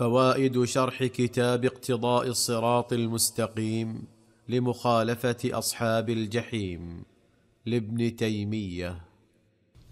فوائد شرح كتاب اقتضاء الصراط المستقيم لمخالفه اصحاب الجحيم لابن تيميه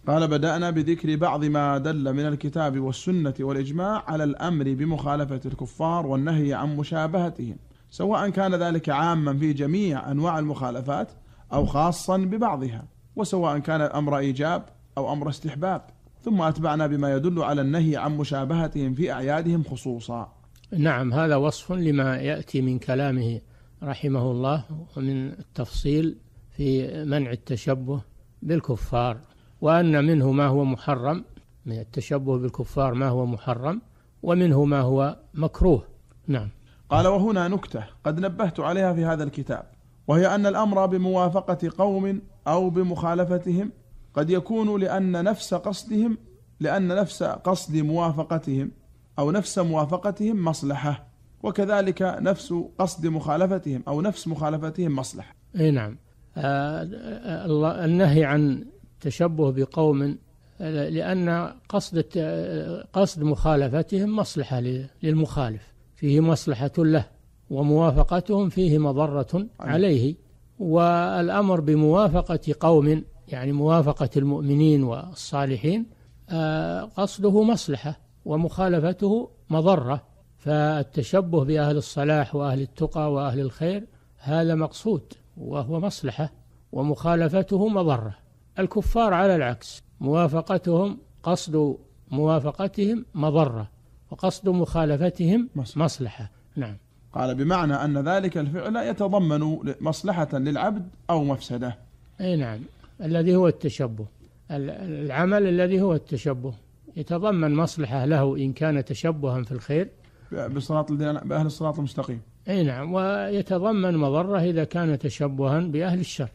قال بدانا بذكر بعض ما دل من الكتاب والسنه والاجماع على الامر بمخالفه الكفار والنهي عن مشابهتهم سواء كان ذلك عاما في جميع انواع المخالفات او خاصا ببعضها وسواء كان الامر ايجاب او امر استحباب ثم أتبعنا بما يدل على النهي عن مشابهتهم في أعيادهم خصوصا نعم هذا وصف لما يأتي من كلامه رحمه الله ومن التفصيل في منع التشبه بالكفار وأن منه ما هو محرم من التشبه بالكفار ما هو محرم ومنه ما هو مكروه نعم قال وهنا نكتة قد نبهت عليها في هذا الكتاب وهي أن الأمر بموافقة قوم أو بمخالفتهم قد يكون لأن نفس قصدهم لأن نفس قصد موافقتهم أو نفس موافقتهم مصلحة وكذلك نفس قصد مخالفتهم أو نفس مخالفتهم مصلحة أي نعم آه، النهي عن تشبه بقوم لأن قصد قصد مخالفتهم مصلحة للمخالف فيه مصلحة له وموافقتهم فيه مضرة أيوة. عليه والأمر بموافقة قوم يعني موافقة المؤمنين والصالحين آه، قصده مصلحة ومخالفته مضرة فالتشبه بأهل الصلاح وأهل التقى وأهل الخير هذا مقصود وهو مصلحة ومخالفته مضرة الكفار على العكس موافقتهم قصد موافقتهم مضرة وقصد مخالفتهم مصلحة نعم قال بمعنى أن ذلك الفعل يتضمن مصلحة للعبد أو مفسدة أي نعم الذي هو التشبه العمل الذي هو التشبه يتضمن مصلحة له إن كان تشبها في الخير بأهل الصراط المستقيم أي نعم ويتضمن مضرة إذا كان تشبها بأهل الشر